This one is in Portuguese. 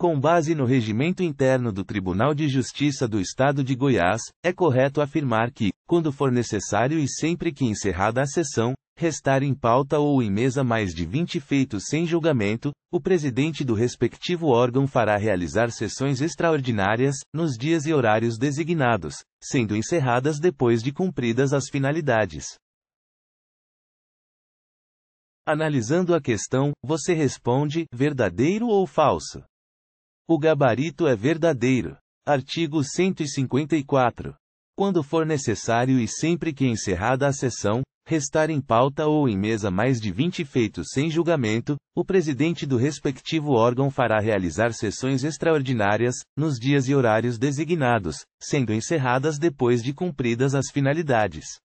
Com base no regimento interno do Tribunal de Justiça do Estado de Goiás, é correto afirmar que, quando for necessário e sempre que encerrada a sessão, restar em pauta ou em mesa mais de 20 feitos sem julgamento, o presidente do respectivo órgão fará realizar sessões extraordinárias, nos dias e horários designados, sendo encerradas depois de cumpridas as finalidades. Analisando a questão, você responde: verdadeiro ou falso? O gabarito é verdadeiro. Artigo 154. Quando for necessário e sempre que encerrada a sessão, restar em pauta ou em mesa mais de 20 feitos sem julgamento, o presidente do respectivo órgão fará realizar sessões extraordinárias, nos dias e horários designados, sendo encerradas depois de cumpridas as finalidades.